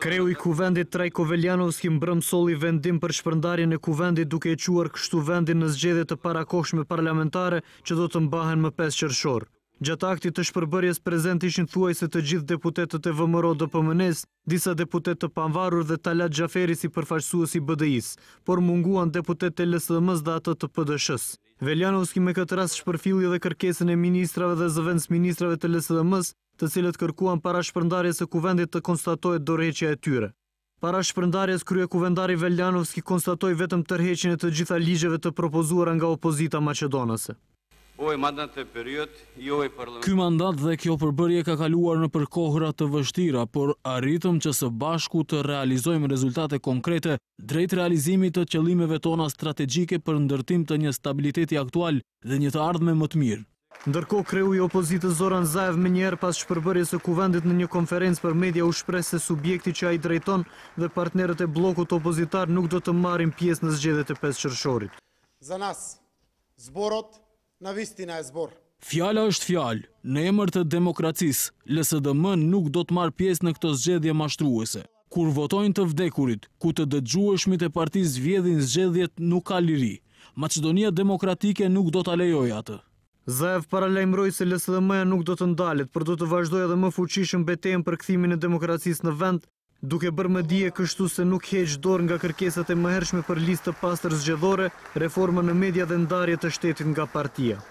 Kreu i kuvendit Trajko Veljanovski më brëm soli vendim për shpërndarin e kuvendit duke e quar kështu vendin në zgjede të parakoshme parlamentare që do të mbahen më 5 qërshor. Gjatë aktit të shpërbërjes prezent ishin thuaj se të gjithë deputetet e vëmëro dhe pëmënes, disa deputet të panvarur dhe talat gjaferi si përfaqësuës i BDIs, por munguan deputet e lësë dhe dhe atët të pëdëshës. Veljanovski me këtë rast shpërfili dhe kërkesën e ministrave dhe zëvendës ministrave të lësë dhe mësë të cilët kërkuan para shpërndarjes e kuvendit të konstatojt doreqja e tyre. Para shpërndarjes, krye kuvendari Veljanovski konstatoj vetëm tërheqin e të gjitha ligjeve të propozuar nga opozita Macedonase. Jo Ky mandat dhe kjo përbërje ka kaluar në përkohra të vështira, por arritëm që së bashku të realizojmë rezultate konkrete drejt realizimit të qëllimeve tona strategjike për ndërtim të një stabiliteti aktual dhe një të ardhme më të mirë. Ndërko kreu i opozitë Zoran Zaev me njerë pas shpërbërjes se kuvendit në një konferencë për media u shprese se subjekti që a i drejton dhe partnerët e blokut opozitar nuk do të marim pjesë në zgjedet e pesë qërshorit. Zanas, zborot, në vistin e zborë. Fjala është fjallë, në emër të demokracisë, LSDM nuk do të marë pjesë në këto zgjedhje mashtruese. Kur votojnë të vdekurit, ku të dëgjueshmit e partiz vjedhin zgjedhjet nuk ka liri, Macedonia demokratike nuk do të alejoj atë. Zaev paralajmëroj se LSDM nuk do të ndalit, për do të vazhdoj edhe më fuqishëm betejmë për këthimin e demokracisë në vend, duke bërë më dje kështu se nuk heq dorë nga kërkesat e mëhershme për listë pastër zgjedhore, reforma në media dhe ndarje të shtetit nga partia.